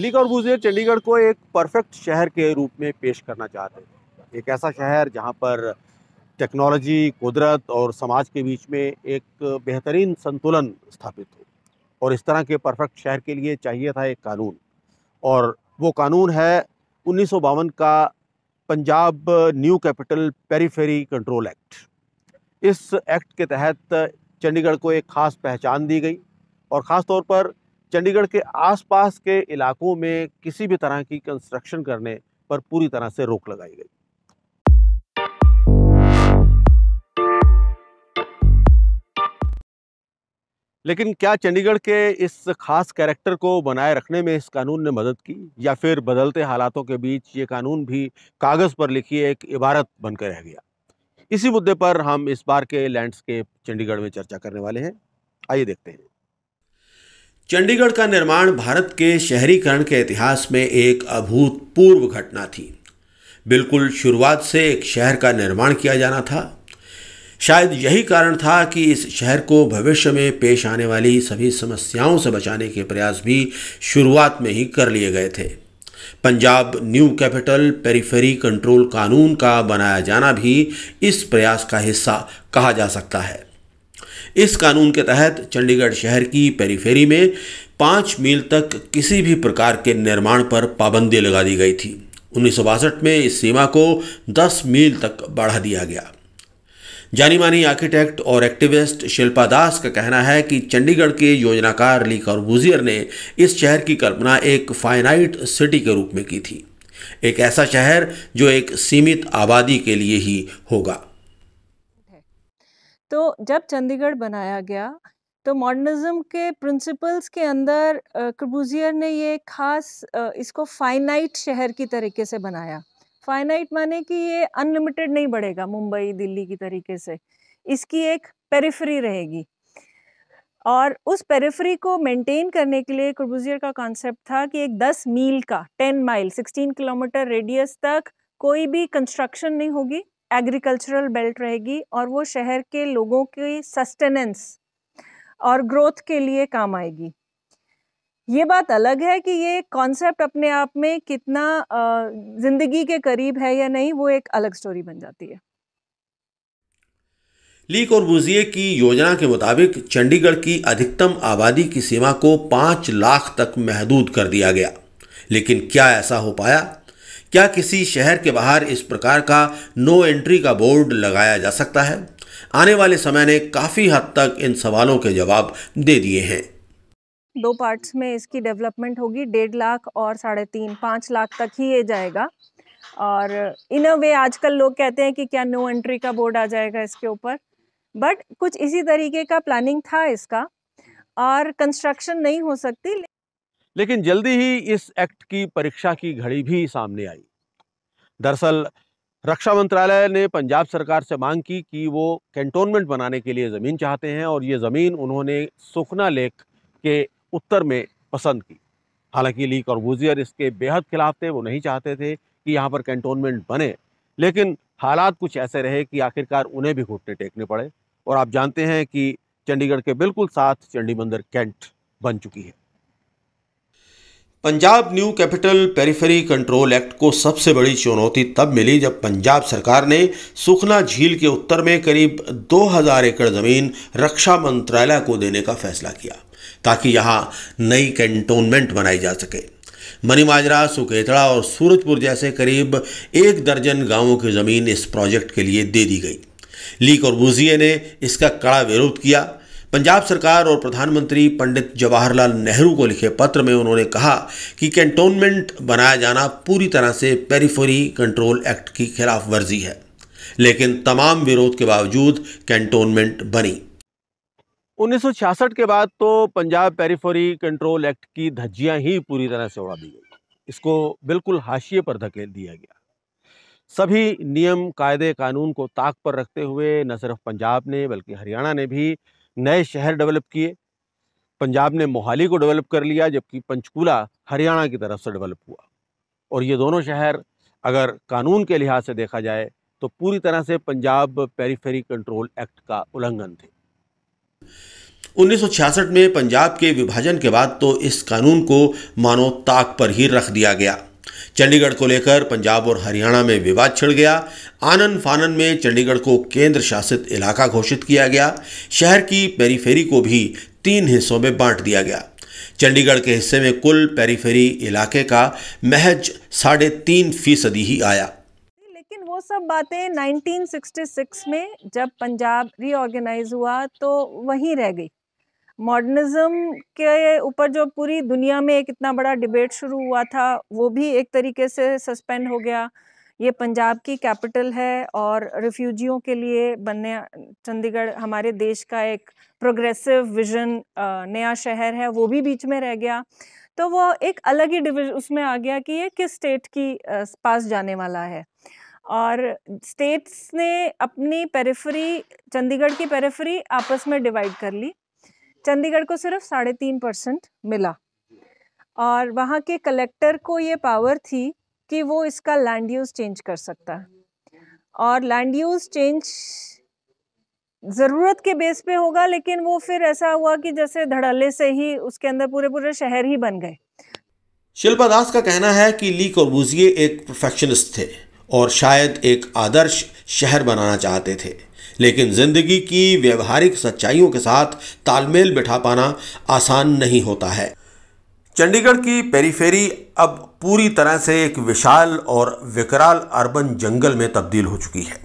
league और गुजर चंडीगढ़ को एक परफेक्ट शहर के रूप में पेश करना चाहते हैं एक ऐसा शहर जहाँ पर टेक्नोलॉजी कुदरत और समाज के बीच में एक बेहतरीन संतुलन स्थापित हो और इस तरह के परफेक्ट शहर के लिए चाहिए था एक कानून और वो कानून है उन्नीस का Punjab new capital periphery control act इस एक्ट के तहत चंडीगढ़ को एक ख़ास पहचान दी गई और ख़ास तौर पर चंडीगढ़ के आसपास के इलाकों में किसी भी तरह की कंस्ट्रक्शन करने पर पूरी तरह से रोक लगाई गई लेकिन क्या चंडीगढ़ के इस खास कैरेक्टर को बनाए रखने में इस कानून ने मदद की या फिर बदलते हालातों के बीच ये कानून भी कागज़ पर लिखी एक इबारत बनकर रह गया इसी मुद्दे पर हम इस बार के लैंडस्केप चंडीगढ़ में चर्चा करने वाले हैं आइए देखते हैं चंडीगढ़ का निर्माण भारत के शहरीकरण के इतिहास में एक अभूतपूर्व घटना थी बिल्कुल शुरुआत से एक शहर का निर्माण किया जाना था शायद यही कारण था कि इस शहर को भविष्य में पेश आने वाली सभी समस्याओं से बचाने के प्रयास भी शुरुआत में ही कर लिए गए थे Punjab new capital periphery control कानून का बनाया जाना भी इस प्रयास का हिस्सा कहा जा सकता है इस कानून के तहत चंडीगढ़ शहर की पेरीफेरी में पाँच मील तक किसी भी प्रकार के निर्माण पर पाबंदी लगा दी गई थी उन्नीस में इस सीमा को 10 मील तक बढ़ा दिया गया जानी मानी आर्किटेक्ट और एक्टिविस्ट शिल्पा दास का कहना है कि चंडीगढ़ के योजनाकार ली कर्बूजियर ने इस शहर की कल्पना एक फाइनाइट सिटी के रूप में की थी एक ऐसा शहर जो एक सीमित आबादी के लिए ही होगा तो जब चंडीगढ़ बनाया गया तो मॉडर्निज्म के प्रिंसिपल्स के अंदर कर्बूजियर ने ये खास इसको फाइनाइट शहर की तरीके से बनाया फाइनाइट माने कि ये अनलिमिटेड नहीं बढ़ेगा मुंबई दिल्ली की तरीके से इसकी एक पेरिफरी रहेगी और उस पेरिफरी को मेंटेन करने के लिए कर्बूजियर का कॉन्सेप्ट था कि एक 10 मील का 10 माइल 16 किलोमीटर रेडियस तक कोई भी कंस्ट्रक्शन नहीं होगी एग्रीकल्चरल बेल्ट रहेगी और वो शहर के लोगों की सस्टेनेंस और ग्रोथ के लिए काम आएगी ये बात अलग है कि ये कॉन्सेप्ट अपने आप में कितना ज़िंदगी के करीब है या नहीं वो एक अलग स्टोरी बन जाती है लीक और बुजिए की योजना के मुताबिक चंडीगढ़ की अधिकतम आबादी की सीमा को पाँच लाख तक महदूद कर दिया गया लेकिन क्या ऐसा हो पाया क्या किसी शहर के बाहर इस प्रकार का नो एंट्री का बोर्ड लगाया जा सकता है आने वाले समय ने काफ़ी हद तक इन सवालों के जवाब दे दिए हैं दो पार्ट्स में इसकी डेवलपमेंट होगी डेढ़ लाख और साढ़े तीन पाँच लाख तक ही ये जाएगा और इन अ वे आजकल लोग कहते हैं कि क्या नो एंट्री का बोर्ड आ जाएगा इसके ऊपर बट कुछ इसी तरीके का प्लानिंग था इसका और कंस्ट्रक्शन नहीं हो सकती लेकिन जल्दी ही इस एक्ट की परीक्षा की घड़ी भी सामने आई दरअसल रक्षा मंत्रालय ने पंजाब सरकार से मांग की कि वो कैंटोनमेंट बनाने के लिए ज़मीन चाहते हैं और ये ज़मीन उन्होंने सुखना लेक के उत्तर में पसंद की हालांकि ली करबूजियर इसके बेहद खिलाफ थे वो नहीं चाहते थे कि यहाँ पर कैंटोनमेंट बने लेकिन हालात कुछ ऐसे रहे कि आखिरकार उन्हें भी घुटने टेकने पड़े और आप जानते हैं कि चंडीगढ़ के बिल्कुल साथ चंडी मंदिर कैंट बन चुकी है Punjab new capital periphery control act को सबसे बड़ी चुनौती तब मिली जब पंजाब सरकार ने सुखना झील के उत्तर में करीब 2000 एकड़ ज़मीन रक्षा मंत्रालय को देने का फैसला किया ताकि यहाँ नई कैंटोनमेंट बनाई जा सके मनीमाजरा सुकेतड़ा और सूरजपुर जैसे करीब एक दर्जन गांवों की ज़मीन इस प्रोजेक्ट के लिए दे दी गई ली और बुजिए ने इसका कड़ा विरोध किया पंजाब सरकार और प्रधानमंत्री पंडित जवाहरलाल नेहरू को लिखे पत्र में उन्होंने कहा कि कैंटोनमेंट बनाया जाना पूरी तरह से पेरिफेरी कंट्रोल एक्ट की खिलाफ वर्जी है लेकिन तमाम विरोध के बावजूद कैंटोनमेंट बनी 1966 के बाद तो पंजाब पेरीफोरी कंट्रोल एक्ट की धज्जियां ही पूरी तरह से उड़ा दी गई इसको बिल्कुल हाशिए पर धकेल दिया गया सभी नियम कायदे कानून को ताक पर रखते हुए न सिर्फ पंजाब ने बल्कि हरियाणा ने भी नए शहर डेवलप किए पंजाब ने मोहाली को डेवलप कर लिया जबकि पंचकूला हरियाणा की तरफ से डेवलप हुआ और ये दोनों शहर अगर कानून के लिहाज से देखा जाए तो पूरी तरह से पंजाब पेरीफेरी कंट्रोल एक्ट का उल्लंघन थे 1966 में पंजाब के विभाजन के बाद तो इस कानून को मानो ताक पर ही रख दिया गया चंडीगढ़ को लेकर पंजाब और हरियाणा में विवाद छिड़ गया आनन फानन में चंडीगढ़ को केंद्र शासित इलाका घोषित किया गया शहर की पेरीफेरी को भी तीन हिस्सों में बांट दिया गया चंडीगढ़ के हिस्से में कुल पेरीफेरी इलाके का महज साढ़े तीन फीसदी ही आया लेकिन वो सब बातें 1966 में जब पंजाब रीऑर्गेनाइज हुआ तो वहीं रह गई मॉडर्निज्म के ऊपर जो पूरी दुनिया में एक इतना बड़ा डिबेट शुरू हुआ था वो भी एक तरीके से सस्पेंड हो गया ये पंजाब की कैपिटल है और रिफ्यूजियों के लिए बनने चंडीगढ़ हमारे देश का एक प्रोग्रेसिव विजन नया शहर है वो भी बीच में रह गया तो वो एक अलग ही डिविज उसमें आ गया कि ये किस स्टेट की पास जाने वाला है और स्टेट्स ने अपनी पेरिफरी चंडीगढ़ की पेरिफरी आपस में डिवाइड कर ली चंडीगढ़ को सिर्फ साढ़े तीन परसेंट मिला और वहाँ के कलेक्टर को ये पावर थी कि वो इसका लैंड यूज़ चेंज कर सकता है और लैंड यूज़ चेंज ज़रूरत के बेस पे होगा लेकिन वो फिर ऐसा हुआ कि जैसे धड़ल्ले से ही उसके अंदर पूरे पूरे शहर ही बन गए शिल्पा दास का कहना है कि ली कोर्बूजिए एक परफेक्शनिस्ट थे और शायद एक आदर्श शहर बनाना चाहते थे लेकिन ज़िंदगी की व्यवहारिक सच्चाइयों के साथ तालमेल बिठा पाना आसान नहीं होता है चंडीगढ़ की पेरीफेरी अब पूरी तरह से एक विशाल और विकराल अर्बन जंगल में तब्दील हो चुकी है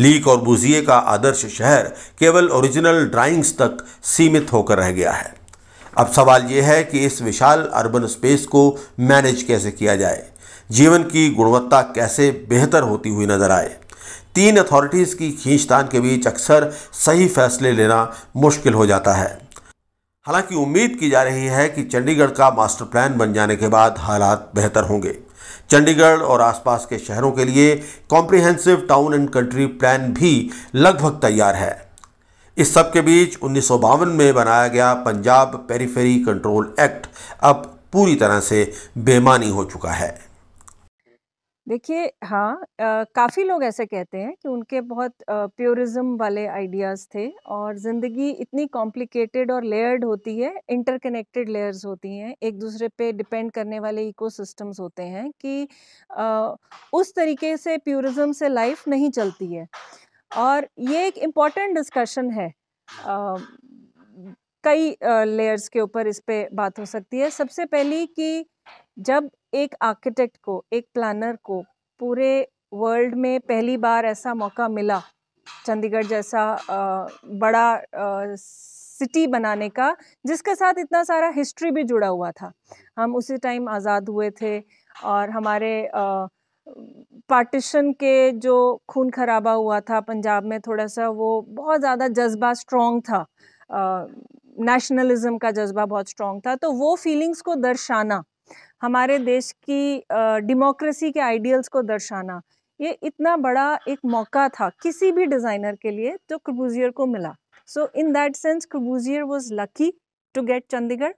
लीक और बुजिए का आदर्श शहर केवल ओरिजिनल ड्राइंग्स तक सीमित होकर रह गया है अब सवाल यह है कि इस विशाल अर्बन स्पेस को मैनेज कैसे किया जाए जीवन की गुणवत्ता कैसे बेहतर होती हुई नजर आए तीन अथॉरिटीज़ की खींचतान के बीच अक्सर सही फैसले लेना मुश्किल हो जाता है हालांकि उम्मीद की जा रही है कि चंडीगढ़ का मास्टर प्लान बन जाने के बाद हालात बेहतर होंगे चंडीगढ़ और आसपास के शहरों के लिए comprehensive town and country plan भी लगभग तैयार है इस सब के बीच उन्नीस में बनाया गया पंजाब पेरीफेरी कंट्रोल एक्ट अब पूरी तरह से बेमानी हो चुका है देखिए हाँ काफ़ी लोग ऐसे कहते हैं कि उनके बहुत प्योरिज्म वाले आइडियाज़ थे और ज़िंदगी इतनी कॉम्प्लिकेटेड और लेयर्ड होती है इंटरकनेक्टेड लेयर्स होती हैं एक दूसरे पे डिपेंड करने वाले इकोसिस्टम्स होते हैं कि आ, उस तरीके से प्योरिज्म से लाइफ नहीं चलती है और ये एक इम्पॉर्टेंट डिस्कशन है आ, कई लेयर्स के ऊपर इस पर बात हो सकती है सबसे पहली कि जब एक आर्किटेक्ट को एक प्लानर को पूरे वर्ल्ड में पहली बार ऐसा मौका मिला चंडीगढ़ जैसा आ, बड़ा आ, सिटी बनाने का जिसके साथ इतना सारा हिस्ट्री भी जुड़ा हुआ था हम उसी टाइम आज़ाद हुए थे और हमारे पार्टीशन के जो खून खराबा हुआ था पंजाब में थोड़ा सा वो बहुत ज़्यादा जज्बा स्ट्रॉन्ग था नेशनलिज्म का जज्बा बहुत स्ट्रॉन्ग था तो वो फीलिंग्स को दर्शाना हमारे देश की डेमोक्रेसी के आइडियल्स को दर्शाना ये इतना बड़ा एक मौका था किसी भी डिज़ाइनर के लिए जो क्रबूजियर को मिला so in that sense Corbusier was lucky to get Chandigarh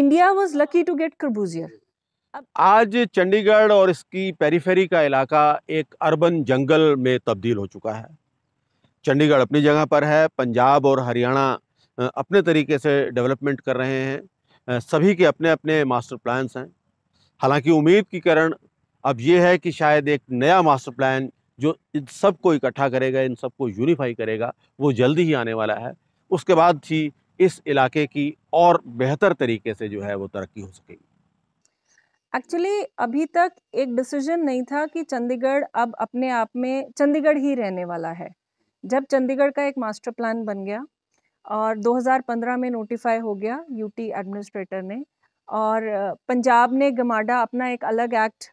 India was lucky to get Corbusier आज चंडीगढ़ और इसकी पेरीफेरी का इलाका एक अर्बन जंगल में तब्दील हो चुका है चंडीगढ़ अपनी जगह पर है पंजाब और हरियाणा अपने तरीके से डेवलपमेंट कर रहे हैं सभी के अपने अपने मास्टर प्लान्स हैं हालांकि उम्मीद की करण अब ये है कि शायद एक नया मास्टर प्लान जो इन सबको इकट्ठा करेगा इन सबको यूनिफाई करेगा वो जल्दी ही आने वाला है उसके बाद ही इस इलाके की और बेहतर तरीके से जो है वो तरक्की हो सकेगी एक्चुअली अभी तक एक डिसीजन नहीं था कि चंडीगढ़ अब अपने आप में चंडीगढ़ ही रहने वाला है जब चंडीगढ़ का एक मास्टर प्लान बन गया और 2015 में नोटिफाई हो गया यूटी एडमिनिस्ट्रेटर ने और पंजाब ने गमाडा अपना एक अलग एक्ट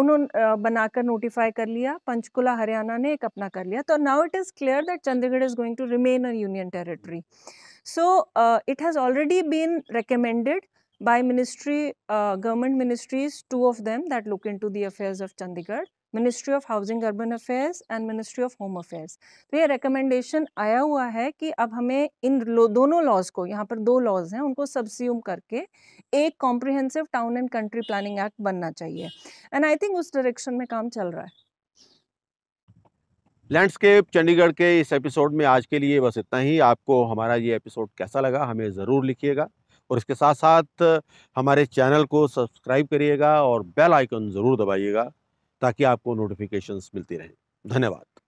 उन्होंने बनाकर नोटिफाई कर लिया पंचकुला हरियाणा ने एक अपना कर लिया तो now it is clear that Chandigarh is going to remain a union territory so it has already been recommended recommended ministry government ministries two of them that look into the affairs of Chandigarh ministry of housing urban affairs and ministry of home affairs तो ये recommendation आया हुआ है कि अब हमें इन दोनों laws को यहाँ पर दो लॉज हैं उनको सब्सियूम करके एक comprehensive town and country planning act बनना चाहिए एंड आई थिंक उस डायरेक्शन में काम चल रहा है लैंडस्केप चंडीगढ़ के इस एपिसोड में आज के लिए बस इतना ही आपको हमारा ये एपिसोड कैसा लगा हमें ज़रूर लिखिएगा और इसके साथ साथ हमारे चैनल को सब्सक्राइब करिएगा और बेल आइकन ज़रूर दबाइएगा ताकि आपको नोटिफिकेशंस मिलती रहें धन्यवाद